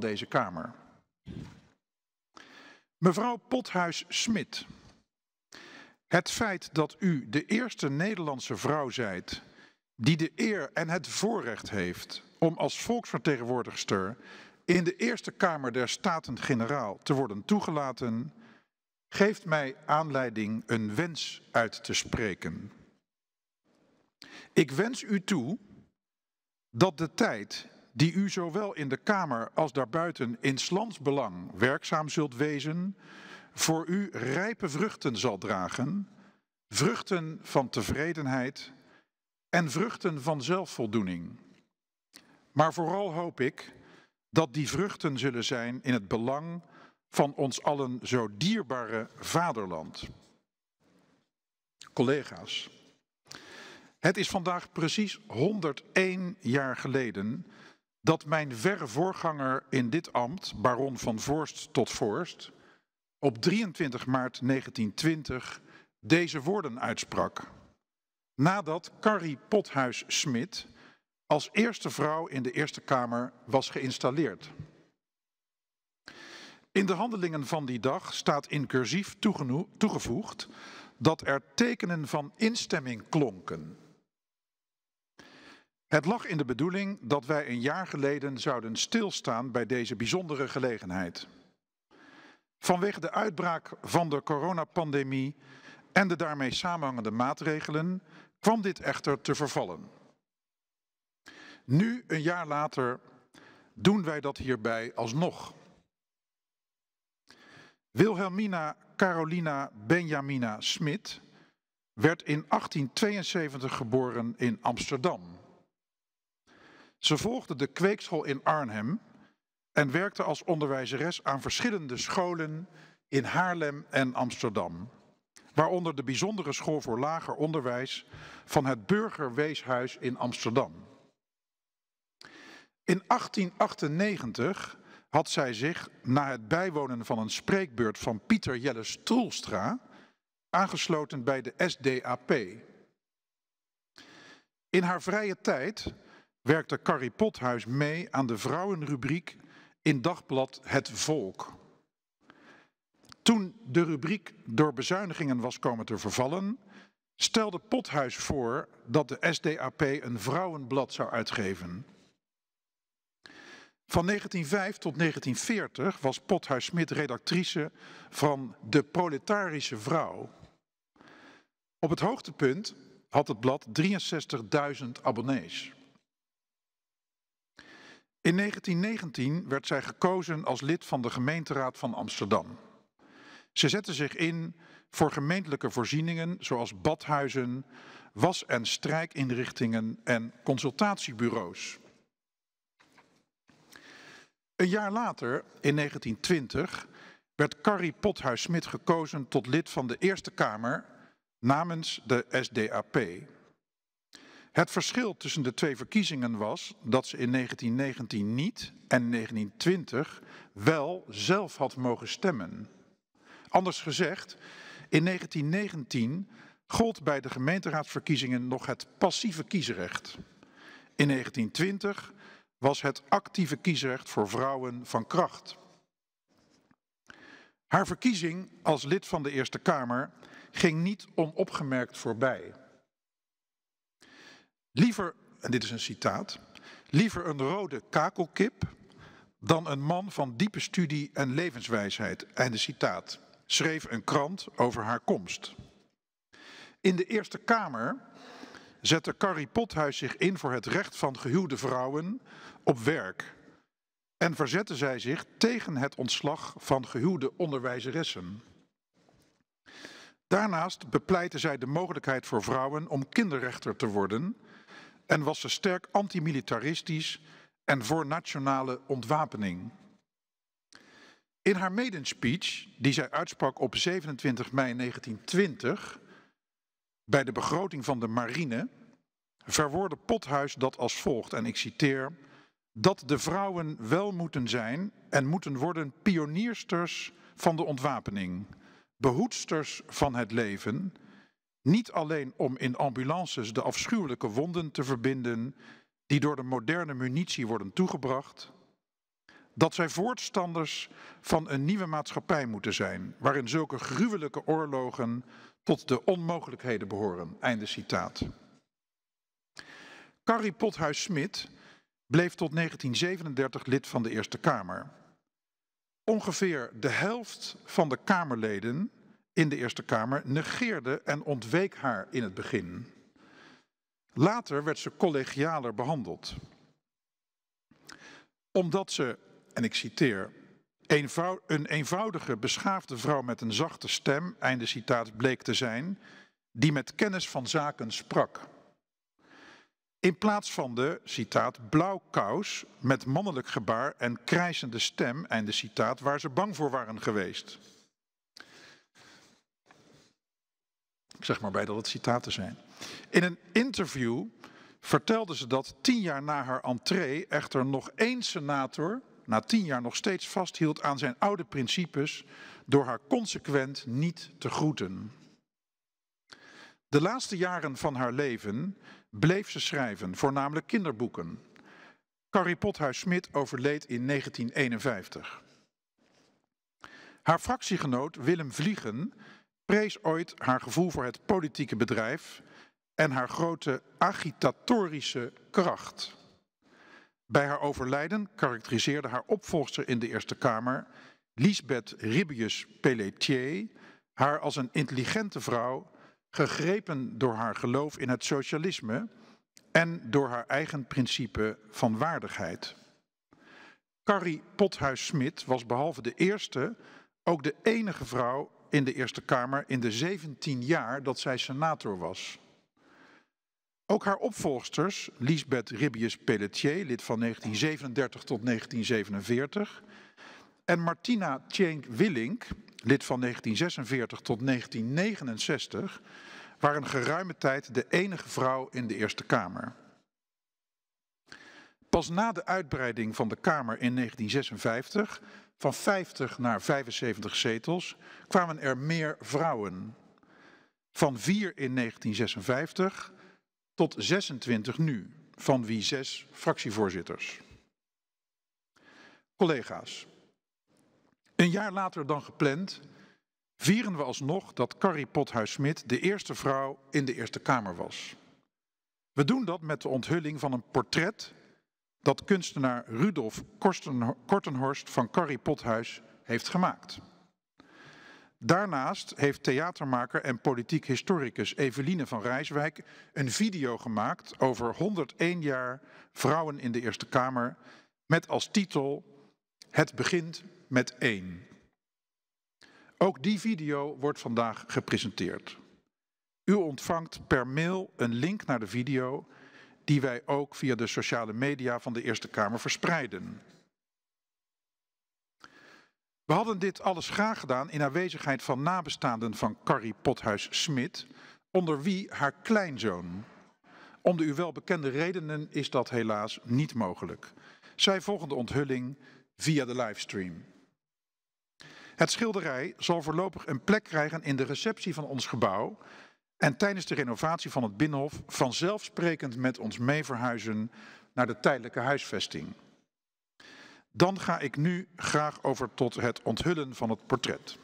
deze Kamer. Mevrouw Pothuis-Smit, het feit dat u de eerste Nederlandse vrouw zijt die de eer en het voorrecht heeft om als volksvertegenwoordigster in de Eerste Kamer der Staten-Generaal te worden toegelaten, geeft mij aanleiding een wens uit te spreken. Ik wens u toe dat de tijd die u zowel in de Kamer als daarbuiten in belang werkzaam zult wezen, voor u rijpe vruchten zal dragen, vruchten van tevredenheid en vruchten van zelfvoldoening. Maar vooral hoop ik dat die vruchten zullen zijn in het belang van ons allen zo dierbare vaderland. Collega's, het is vandaag precies 101 jaar geleden dat mijn verre voorganger in dit ambt, baron van Voorst tot Voorst, op 23 maart 1920 deze woorden uitsprak. Nadat Carrie Pothuis-Smit als eerste vrouw in de Eerste Kamer was geïnstalleerd. In de handelingen van die dag staat in cursief toegevoegd dat er tekenen van instemming klonken het lag in de bedoeling dat wij een jaar geleden zouden stilstaan bij deze bijzondere gelegenheid. Vanwege de uitbraak van de coronapandemie en de daarmee samenhangende maatregelen kwam dit echter te vervallen. Nu, een jaar later, doen wij dat hierbij alsnog. Wilhelmina Carolina Benjamina Smit werd in 1872 geboren in Amsterdam ze volgde de kweekschool in Arnhem en werkte als onderwijzeres aan verschillende scholen in Haarlem en Amsterdam. Waaronder de bijzondere school voor lager onderwijs van het Burgerweeshuis in Amsterdam. In 1898 had zij zich, na het bijwonen van een spreekbeurt van Pieter Jelles Troelstra, aangesloten bij de SDAP. In haar vrije tijd werkte Carrie Pothuis mee aan de vrouwenrubriek in dagblad Het Volk. Toen de rubriek door bezuinigingen was komen te vervallen, stelde Pothuis voor dat de SDAP een vrouwenblad zou uitgeven. Van 1905 tot 1940 was Pothuis-Smit redactrice van De Proletarische Vrouw. Op het hoogtepunt had het blad 63.000 abonnees. In 1919 werd zij gekozen als lid van de gemeenteraad van Amsterdam. Ze zette zich in voor gemeentelijke voorzieningen zoals badhuizen, was- en strijkinrichtingen en consultatiebureaus. Een jaar later, in 1920, werd Carrie Pothuis-Smit gekozen tot lid van de Eerste Kamer namens de SDAP. Het verschil tussen de twee verkiezingen was dat ze in 1919 niet en 1920 wel zelf had mogen stemmen. Anders gezegd, in 1919 gold bij de gemeenteraadsverkiezingen nog het passieve kiesrecht. In 1920 was het actieve kiesrecht voor vrouwen van kracht. Haar verkiezing als lid van de Eerste Kamer ging niet onopgemerkt voorbij. Liever, en dit is een citaat, liever een rode kakelkip dan een man van diepe studie en levenswijsheid. Einde citaat. Schreef een krant over haar komst. In de Eerste Kamer zette Carrie Pothuis zich in voor het recht van gehuwde vrouwen op werk. En verzette zij zich tegen het ontslag van gehuwde onderwijzeressen. Daarnaast bepleitte zij de mogelijkheid voor vrouwen om kinderrechter te worden en was ze sterk antimilitaristisch en voor nationale ontwapening. In haar maiden speech, die zij uitsprak op 27 mei 1920 bij de begroting van de marine, verwoordde Pothuis dat als volgt, en ik citeer, dat de vrouwen wel moeten zijn en moeten worden pioniersters van de ontwapening, behoedsters van het leven niet alleen om in ambulances de afschuwelijke wonden te verbinden die door de moderne munitie worden toegebracht, dat zij voorstanders van een nieuwe maatschappij moeten zijn, waarin zulke gruwelijke oorlogen tot de onmogelijkheden behoren. Einde citaat. Carrie Pothuis-Smit bleef tot 1937 lid van de Eerste Kamer. Ongeveer de helft van de Kamerleden in de Eerste Kamer negeerde en ontweek haar in het begin. Later werd ze collegialer behandeld. Omdat ze, en ik citeer, een eenvoudige, beschaafde vrouw met een zachte stem, einde citaat, bleek te zijn, die met kennis van zaken sprak. In plaats van de, citaat, blauw kous met mannelijk gebaar en krijzende stem, einde citaat, waar ze bang voor waren geweest. Ik zeg maar bij dat het citaten zijn. In een interview vertelde ze dat tien jaar na haar entree echter nog één senator na tien jaar nog steeds vasthield aan zijn oude principes door haar consequent niet te groeten. De laatste jaren van haar leven bleef ze schrijven, voornamelijk kinderboeken. Carrie Pothuis-Smit overleed in 1951. Haar fractiegenoot Willem Vliegen prees ooit haar gevoel voor het politieke bedrijf en haar grote agitatorische kracht. Bij haar overlijden karakteriseerde haar opvolgster in de Eerste Kamer, Lisbeth Ribius Pelletier, haar als een intelligente vrouw, gegrepen door haar geloof in het socialisme en door haar eigen principe van waardigheid. Carrie Pothuis-Smit was behalve de eerste ook de enige vrouw in de Eerste Kamer in de 17 jaar dat zij senator was. Ook haar opvolgers Lisbeth Ribius Pelletier, lid van 1937 tot 1947, en Martina Tjenk Willink, lid van 1946 tot 1969, waren geruime tijd de enige vrouw in de Eerste Kamer. Pas na de uitbreiding van de Kamer in 1956 van 50 naar 75 zetels kwamen er meer vrouwen. Van 4 in 1956 tot 26 nu, van wie 6 fractievoorzitters. Collega's, een jaar later dan gepland vieren we alsnog dat Carrie Pothuis-Smit de eerste vrouw in de Eerste Kamer was. We doen dat met de onthulling van een portret dat kunstenaar Rudolf Kortenhorst van Carrie Pothuis heeft gemaakt. Daarnaast heeft theatermaker en politiek historicus Eveline van Rijswijk een video gemaakt over 101 jaar vrouwen in de Eerste Kamer met als titel Het begint met één. Ook die video wordt vandaag gepresenteerd. U ontvangt per mail een link naar de video die wij ook via de sociale media van de Eerste Kamer verspreiden. We hadden dit alles graag gedaan in aanwezigheid van nabestaanden van Carrie Pothuis-Smit, onder wie haar kleinzoon. Om de u welbekende redenen is dat helaas niet mogelijk. Zij volgende onthulling via de livestream. Het schilderij zal voorlopig een plek krijgen in de receptie van ons gebouw en tijdens de renovatie van het Binnenhof vanzelfsprekend met ons mee naar de tijdelijke huisvesting. Dan ga ik nu graag over tot het onthullen van het portret.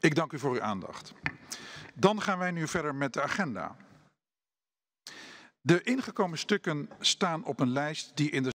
Ik dank u voor uw aandacht. Dan gaan wij nu verder met de agenda. De ingekomen stukken staan op een lijst die in de